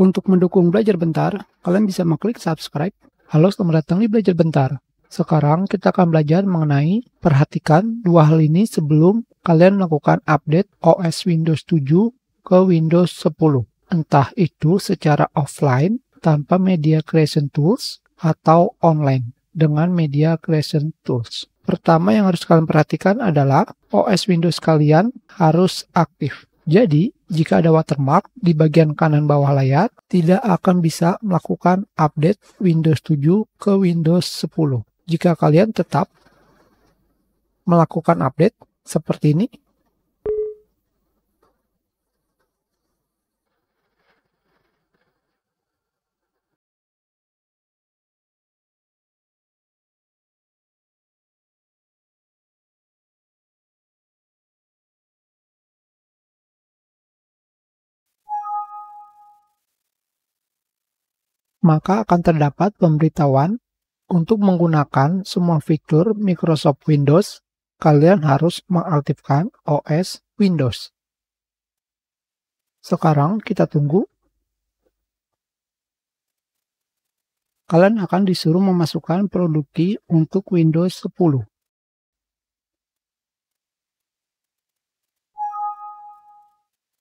Untuk mendukung belajar bentar, kalian bisa mengklik subscribe. Halo, selamat datang di Belajar Bentar. Sekarang kita akan belajar mengenai perhatikan dua hal ini sebelum kalian melakukan update OS Windows 7 ke Windows 10. Entah itu secara offline tanpa media creation tools atau online dengan media creation tools. Pertama yang harus kalian perhatikan adalah OS Windows kalian harus aktif. Jadi, jika ada watermark di bagian kanan bawah layar, tidak akan bisa melakukan update Windows 7 ke Windows 10. Jika kalian tetap melakukan update seperti ini, maka akan terdapat pemberitahuan untuk menggunakan semua fitur Microsoft Windows, kalian harus mengaktifkan OS Windows. Sekarang kita tunggu. Kalian akan disuruh memasukkan produk key untuk Windows 10.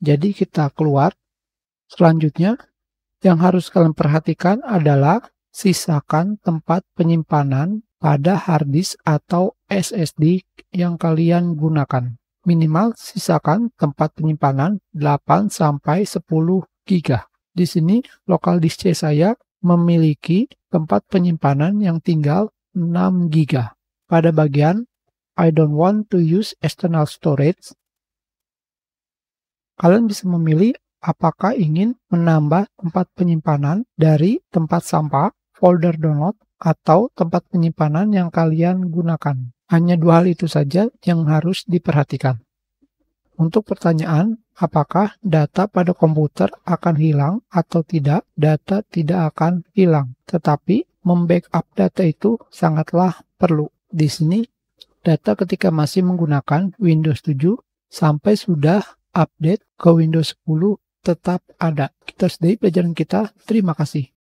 Jadi kita keluar. Selanjutnya yang harus kalian perhatikan adalah sisakan tempat penyimpanan pada hard disk atau SSD yang kalian gunakan. Minimal sisakan tempat penyimpanan 8 sampai 10 GB. Di sini lokal disk C saya memiliki tempat penyimpanan yang tinggal 6 GB. Pada bagian I don't want to use external storage, kalian bisa memilih apakah ingin menambah tempat penyimpanan dari tempat sampah, folder download, atau tempat penyimpanan yang kalian gunakan. Hanya dua hal itu saja yang harus diperhatikan. Untuk pertanyaan, apakah data pada komputer akan hilang atau tidak, data tidak akan hilang. Tetapi, membackup data itu sangatlah perlu. Di sini, data ketika masih menggunakan Windows 7 sampai sudah update ke Windows 10 tetap ada. Kita sedai pelajaran kita. Terima kasih.